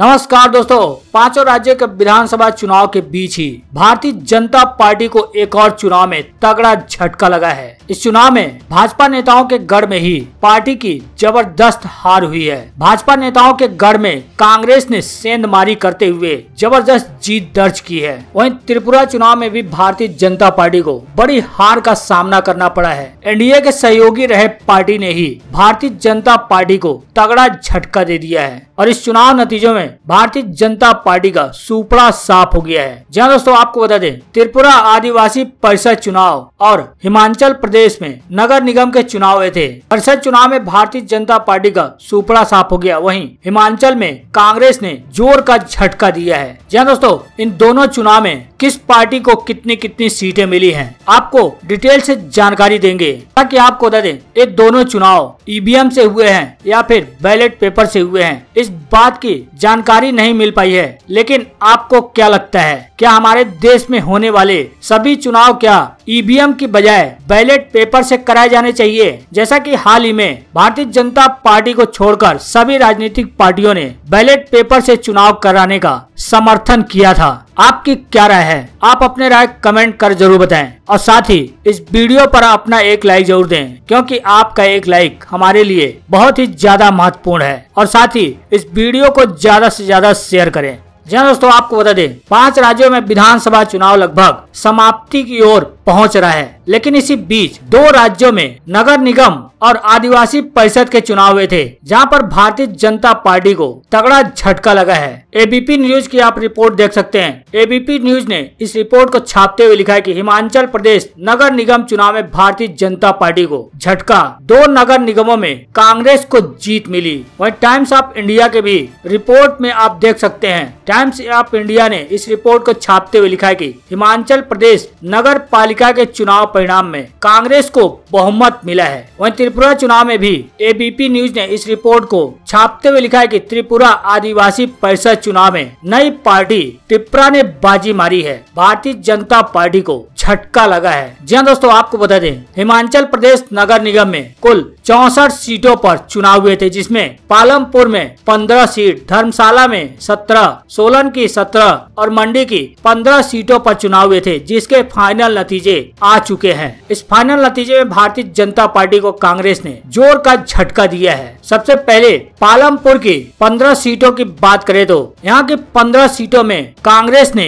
नमस्कार दोस्तों पांचों राज्यों के विधानसभा चुनाव के बीच ही भारतीय जनता पार्टी को एक और चुनाव में तगड़ा झटका लगा है इस चुनाव में भाजपा नेताओं के गढ़ में ही पार्टी की जबरदस्त हार हुई है भाजपा नेताओं के गढ़ में कांग्रेस ने सेंधमारी करते हुए जबरदस्त जीत दर्ज की है वहीं त्रिपुरा चुनाव में भी भारतीय जनता पार्टी को बड़ी हार का सामना करना पड़ा है एनडीए के सहयोगी रहे पार्टी ने ही भारतीय जनता पार्टी को तगड़ा झटका दे दिया है और इस चुनाव नतीजों में में भारतीय जनता पार्टी का सुपड़ा साफ हो गया है जहाँ दोस्तों आपको बता दें त्रिपुरा आदिवासी परिषद चुनाव और हिमाचल प्रदेश में नगर निगम के चुनाव हुए थे परिषद चुनाव में भारतीय जनता पार्टी का सुपड़ा साफ हो गया वहीं हिमाचल में कांग्रेस ने जोर का झटका दिया है जहाँ दोस्तों इन दोनों चुनाव में किस पार्टी को कितनी कितनी सीटें मिली हैं आपको डिटेल से जानकारी देंगे ताकि आपको बता दें ये दोनों चुनाव ईवीएम से हुए हैं या फिर बैलेट पेपर से हुए हैं इस बात की जानकारी जानकारी नहीं मिल पाई है लेकिन आपको क्या लगता है क्या हमारे देश में होने वाले सभी चुनाव क्या ईवीएम e की बजाय बैलेट पेपर से कराए जाने चाहिए जैसा कि हाल ही में भारतीय जनता पार्टी को छोड़कर सभी राजनीतिक पार्टियों ने बैलेट पेपर से चुनाव कराने का समर्थन किया था आपकी क्या राय है आप अपने राय कमेंट कर जरूर बताएं और साथ ही इस वीडियो पर अपना एक लाइक जरूर दें क्योंकि आपका एक लाइक हमारे लिए बहुत ही ज्यादा महत्वपूर्ण है और साथ ही इस वीडियो को ज्यादा से ज्यादा शेयर करें जी हाँ दोस्तों आपको बता दें पांच राज्यों में विधानसभा चुनाव लगभग समाप्ति की ओर पहुंच रहा है लेकिन इसी बीच दो राज्यों में नगर निगम और आदिवासी परिषद के चुनाव हुए थे जहां पर भारतीय जनता पार्टी को तगड़ा झटका लगा है एबीपी न्यूज की आप रिपोर्ट देख सकते हैं एबीपी न्यूज ने इस रिपोर्ट को छापते हुए लिखा है कि हिमाचल प्रदेश नगर निगम चुनाव में भारतीय जनता पार्टी को झटका दो नगर निगमों में कांग्रेस को जीत मिली वही टाइम्स ऑफ इंडिया के भी रिपोर्ट में आप देख सकते हैं टाइम्स ऑफ इंडिया ने इस रिपोर्ट को छापते हुए लिखा है की हिमाचल प्रदेश नगर पालिका के चुनाव परिणाम में कांग्रेस को बहुमत मिला है वहीं त्रिपुरा चुनाव में भी एबीपी न्यूज ने इस रिपोर्ट को छापते हुए लिखा है कि त्रिपुरा आदिवासी परिषद चुनाव में नई पार्टी त्रिपुरा ने बाजी मारी है भारतीय जनता पार्टी को झटका लगा है जी हाँ दोस्तों आपको बता दें हिमाचल प्रदेश नगर निगम में कुल चौसठ सीटों पर चुनाव हुए थे जिसमें पालमपुर में पंद्रह सीट धर्मशाला में सत्रह सोलन की सत्रह और मंडी की पंद्रह सीटों पर चुनाव हुए थे जिसके फाइनल नतीजे आ चुके चुके हैं इस फाइनल नतीजे में भारतीय जनता पार्टी को कांग्रेस ने जोर का झटका दिया है सबसे पहले पालमपुर की 15 सीटों की बात करें तो यहाँ की 15 सीटों में कांग्रेस ने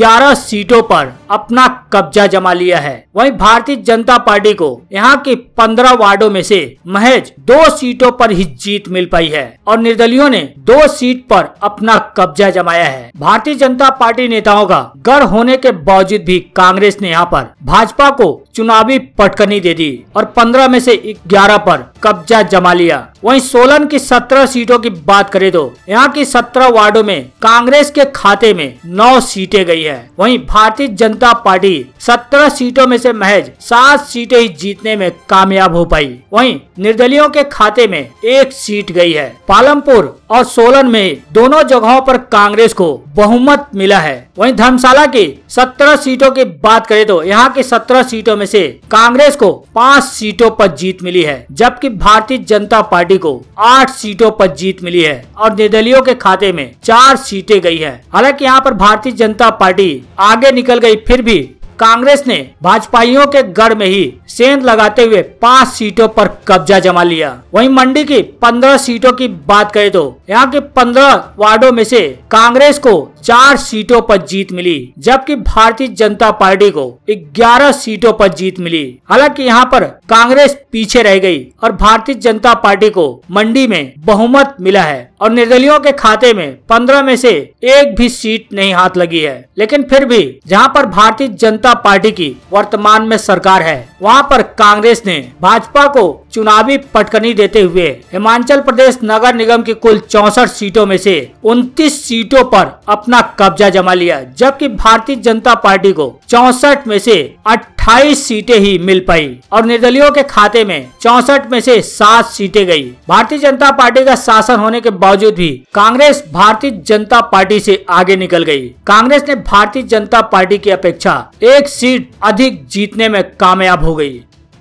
11 सीटों पर अपना कब्जा जमा लिया है वहीं भारतीय जनता पार्टी को यहाँ के 15 वार्डो में से महज दो सीटों पर ही जीत मिल पाई है और निर्दलियों ने दो सीट पर अपना कब्जा जमाया है भारतीय जनता पार्टी नेताओं का गढ़ होने के बावजूद भी कांग्रेस ने यहाँ पर भाजपा को So चुनावी पटकनी दे दी और 15 में से 11 पर कब्जा जमा लिया वहीं सोलन की 17 सीटों की बात करें तो यहाँ की 17 वार्डो में कांग्रेस के खाते में 9 सीटें गई है वहीं भारतीय जनता पार्टी 17 सीटों में से महज 7 सीटें ही जीतने में कामयाब हो पाई वहीं निर्दलियों के खाते में एक सीट गई है पालमपुर और सोलन में दोनों जगहों पर कांग्रेस को बहुमत मिला है वही धर्मशाला की सत्रह सीटों की बात करे तो यहाँ की सत्रह सीटों में में से कांग्रेस को पाँच सीटों पर जीत मिली है जबकि भारतीय जनता पार्टी को आठ सीटों पर जीत मिली है और निर्दलियों के खाते में चार सीटें गई है हालांकि यहाँ पर भारतीय जनता पार्टी आगे निकल गई फिर भी कांग्रेस ने भाजपाइयों के गढ़ में ही सेंध लगाते हुए पाँच सीटों पर कब्जा जमा लिया वहीं मंडी की पंद्रह सीटों की बात करें तो यहाँ के पंद्रह वार्डो में से कांग्रेस को चार सीटों पर जीत मिली जबकि भारतीय जनता पार्टी को 11 सीटों पर जीत मिली हालांकि यहाँ पर कांग्रेस पीछे रह गई और भारतीय जनता पार्टी को मंडी में बहुमत मिला है और निर्दलियों के खाते में पंद्रह में से एक भी सीट नहीं हाथ लगी है लेकिन फिर भी जहां पर भारतीय जनता पार्टी की वर्तमान में सरकार है वहां पर कांग्रेस ने भाजपा को चुनावी पटकनी देते हुए हिमाचल प्रदेश नगर निगम की कुल चौसठ सीटों में से 29 सीटों पर अपना अपना कब्जा जमा लिया जबकि भारतीय जनता पार्टी को चौसठ में से अट्ठाईस सीटें ही मिल पाई और निर्दलियों के खाते में चौसठ में से सात सीटें गई भारतीय जनता पार्टी का शासन होने के बावजूद भी कांग्रेस भारतीय जनता पार्टी से आगे निकल गई कांग्रेस ने भारतीय जनता पार्टी की अपेक्षा एक सीट अधिक जीतने में कामयाब हो गई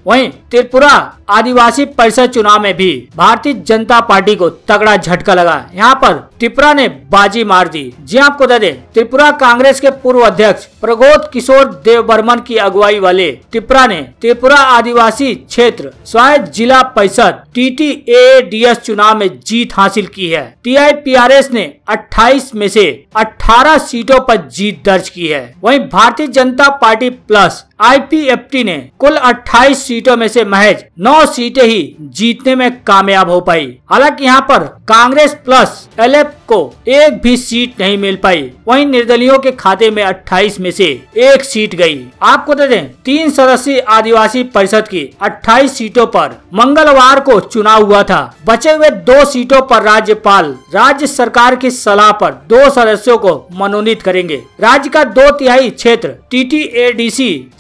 वहीं त्रिपुरा आदिवासी परिषद चुनाव में भी भारतीय जनता पार्टी को तगड़ा झटका लगा यहाँ पर त्रिपुरा ने बाजी मार दी जी हाँ, आपको बता दे त्रिपुरा कांग्रेस के पूर्व अध्यक्ष प्रगोद किशोर देव बर्मन की अगुवाई वाले त्रिपुरा ने त्रिपुरा आदिवासी क्षेत्र स्वायत्त जिला परिषद T T A D S चुनाव में जीत हासिल की है T I P R S ने अट्ठाईस में से अठारह सीटों पर जीत दर्ज की है वहीं Bharatiya Janata Party plus I P F T ने कुल अट्ठाईस सीटों में से महज नौ नौ सीटें ही जीतने में कामयाब हो पाई हालांकि यहां पर कांग्रेस प्लस एल को एक भी सीट नहीं मिल पाई वहीं निर्दलीयों के खाते में 28 में से एक सीट गई। आपको बता दें तीन सदस्यीय आदिवासी परिषद की 28 सीटों पर मंगलवार को चुनाव हुआ था बचे हुए दो सीटों पर राज्यपाल राज्य सरकार की सलाह पर दो सदस्यों को मनोनीत करेंगे राज्य का दो तिहाई क्षेत्र टी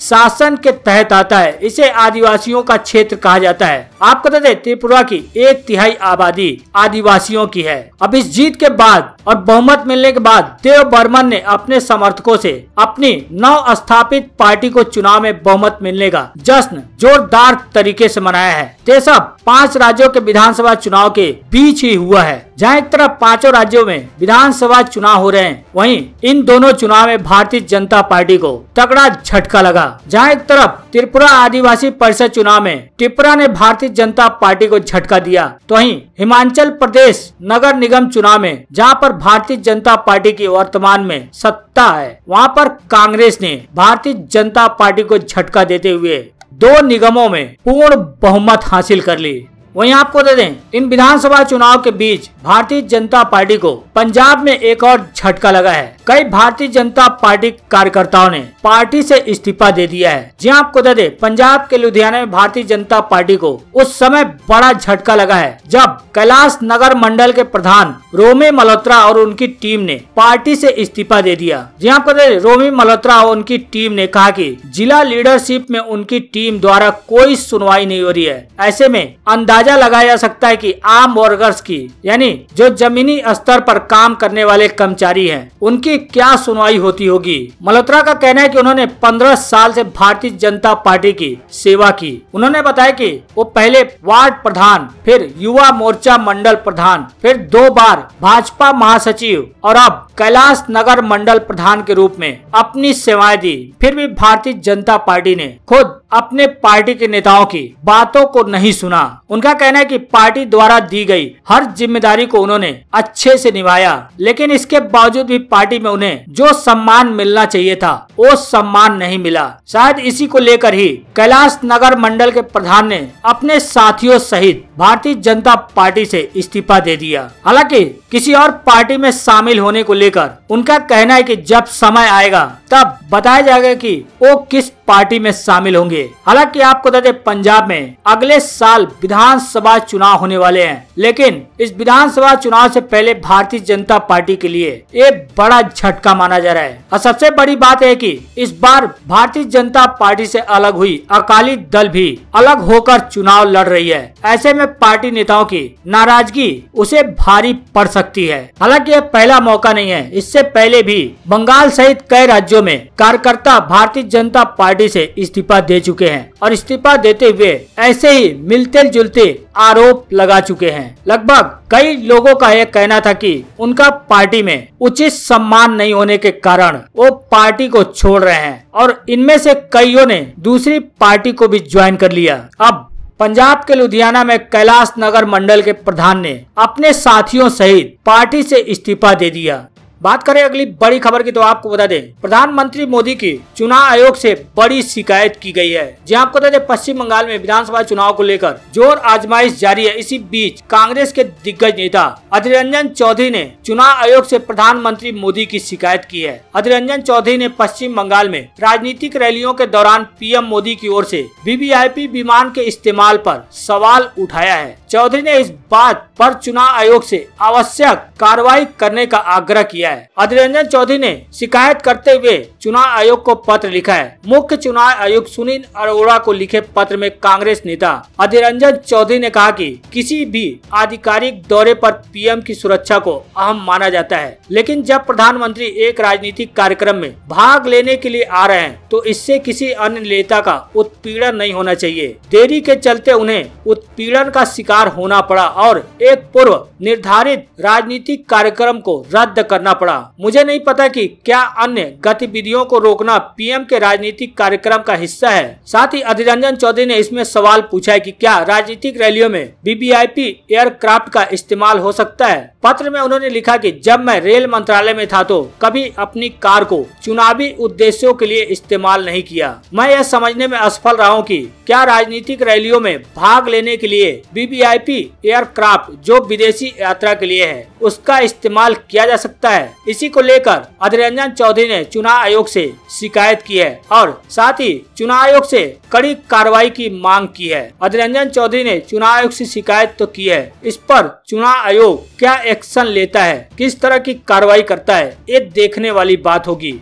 शासन के तहत आता है इसे आदिवासियों का क्षेत्र कहा जाता है आपको बता दें त्रिपुरा की एक तिहाई आबादी आदिवासियों की है अब इस जीत के बाद और बहुमत मिलने के बाद देव बर्मन ने अपने समर्थकों से अपनी नव स्थापित पार्टी को चुनाव में बहुमत मिलने का जश्न जोरदार तरीके से मनाया है ये सब पांच राज्यों के विधानसभा चुनाव के बीच ही हुआ है जहां एक तरफ पांचों राज्यों में विधानसभा चुनाव हो रहे हैं वहीं इन दोनों चुनाव में भारतीय जनता पार्टी को तगड़ा झटका लगा जहां एक तरफ त्रिपुरा आदिवासी परिषद चुनाव में त्रिपुरा ने भारतीय जनता पार्टी को झटका दिया तो वहीं हिमाचल प्रदेश नगर निगम चुनाव में जहां पर भारतीय जनता पार्टी की वर्तमान में सत्ता है वहाँ पर कांग्रेस ने भारतीय जनता पार्टी को झटका देते हुए दो निगमों में पूर्ण बहुमत हासिल कर ली वहीं आपको दे दें इन विधानसभा चुनाव के बीच भारतीय जनता पार्टी को पंजाब में एक और झटका लगा है कई भारतीय जनता पार्टी कार्यकर्ताओं ने पार्टी से इस्तीफा दे दिया है जी हाँ, आपको दे दे पंजाब के लुधियाना में भारतीय जनता पार्टी को उस समय बड़ा झटका लगा है जब कैलाश नगर मंडल के प्रधान रोमी मल्होत्रा और उनकी टीम ने पार्टी से इस्तीफा दे दिया जी हाँ, आपको दे दे रोमी मल्होत्रा और उनकी टीम ने कहा की जिला लीडरशिप में उनकी टीम द्वारा कोई सुनवाई नहीं हो रही है ऐसे में अंदाज अंदाजा लगाया सकता है कि आम वर्कर्स की यानी जो जमीनी स्तर पर काम करने वाले कर्मचारी हैं उनकी क्या सुनवाई होती होगी मल्होत्रा का कहना है कि उन्होंने 15 साल से भारतीय जनता पार्टी की सेवा की उन्होंने बताया कि वो पहले वार्ड प्रधान फिर युवा मोर्चा मंडल प्रधान फिर दो बार भाजपा महासचिव और अब कैलाश नगर मंडल प्रधान के रूप में अपनी सेवाएं दी फिर भी भारतीय जनता पार्टी ने खुद अपने पार्टी के नेताओं की बातों को नहीं सुना उनका कहना है कि पार्टी द्वारा दी गई हर जिम्मेदारी को उन्होंने अच्छे से निभाया लेकिन इसके बावजूद भी पार्टी में उन्हें जो सम्मान मिलना चाहिए था वो सम्मान नहीं मिला शायद इसी को लेकर ही कैलाश नगर मंडल के प्रधान ने अपने साथियों सहित भारतीय जनता पार्टी से इस्तीफा दे दिया हालांकि किसी और पार्टी में शामिल होने को लेकर उनका कहना है कि जब समय आएगा तब बताया जाएगा कि वो किस पार्टी में शामिल होंगे हालांकि आपको बता दें पंजाब में अगले साल विधानसभा चुनाव होने वाले हैं लेकिन इस विधानसभा चुनाव से पहले भारतीय जनता पार्टी के लिए एक बड़ा झटका माना जा रहा है और सबसे बड़ी बात है कि इस बार भारतीय जनता पार्टी से अलग हुई अकाली दल भी अलग होकर चुनाव लड़ रही है ऐसे में पार्टी नेताओं की नाराजगी उसे भारी पड़ सकती है हालांकि यह पहला मौका नहीं है इससे पहले भी बंगाल सहित कई राज्यों में कार्यकर्ता भारतीय जनता पार्टी से इस्तीफा दे चुके चुके हैं और इस्तीफा देते हुए ऐसे ही मिलते जुलते आरोप लगा चुके हैं लगभग कई लोगों का यह कहना था कि उनका पार्टी में उचित सम्मान नहीं होने के कारण वो पार्टी को छोड़ रहे हैं और इनमें से कईयों ने दूसरी पार्टी को भी ज्वाइन कर लिया अब पंजाब के लुधियाना में कैलाश नगर मंडल के प्रधान ने अपने साथियों सहित पार्टी से इस्तीफा दे दिया बात करें अगली बड़ी खबर की तो आपको बता दें प्रधानमंत्री मोदी की चुनाव आयोग से बड़ी शिकायत की गई है जी हाँ, आपको बता दें पश्चिम बंगाल में विधानसभा चुनाव को लेकर जोर आजमाइश जारी है इसी बीच कांग्रेस के दिग्गज नेता अधीर रंजन चौधरी ने चुनाव आयोग से प्रधानमंत्री मोदी की शिकायत की है अधीर रंजन चौधरी ने पश्चिम बंगाल में राजनीतिक रैलियों के दौरान पीएम मोदी की ओर से वीवीआईपी विमान के इस्तेमाल पर सवाल उठाया है चौधरी ने इस बात पर चुनाव आयोग से आवश्यक कार्रवाई करने का आग्रह किया किया है अधिरंजन चौधरी ने शिकायत करते हुए चुनाव आयोग को पत्र लिखा है मुख्य चुनाव आयुक्त सुनील अरोड़ा को लिखे पत्र में कांग्रेस नेता अधीरंजन चौधरी ने कहा कि किसी भी आधिकारिक दौरे पर पीएम की सुरक्षा को अहम माना जाता है लेकिन जब प्रधानमंत्री एक राजनीतिक कार्यक्रम में भाग लेने के लिए आ रहे हैं तो इससे किसी अन्य नेता का उत्पीड़न नहीं होना चाहिए देरी के चलते उन्हें उत्पीड़न का शिकार होना पड़ा और एक पूर्व निर्धारित राजनीतिक कार्यक्रम को रद्द करना पड़ा मुझे नहीं पता की क्या अन्य गतिविधियों गतिविधियों को रोकना पीएम के राजनीतिक कार्यक्रम का हिस्सा है साथ ही अधीर चौधरी ने इसमें सवाल पूछा है कि क्या राजनीतिक रैलियों में बीबीआईपी एयरक्राफ्ट का इस्तेमाल हो सकता है पत्र में उन्होंने लिखा कि जब मैं रेल मंत्रालय में था तो कभी अपनी कार को चुनावी उद्देश्यों के लिए इस्तेमाल नहीं किया मैं यह समझने में असफल रहा हूँ की क्या राजनीतिक रैलियों में भाग लेने के लिए वीवीआईपी एयरक्राफ्ट जो विदेशी यात्रा के लिए है उसका इस्तेमाल किया जा सकता है इसी को लेकर अधिरंजन चौधरी ने चुनाव आयोग आयोग से शिकायत की है और साथ ही चुनाव आयोग से कड़ी कार्रवाई की मांग की है अधीर रंजन चौधरी ने चुनाव आयोग से शिकायत तो की है इस पर चुनाव आयोग क्या एक्शन लेता है किस तरह की कार्रवाई करता है ये देखने वाली बात होगी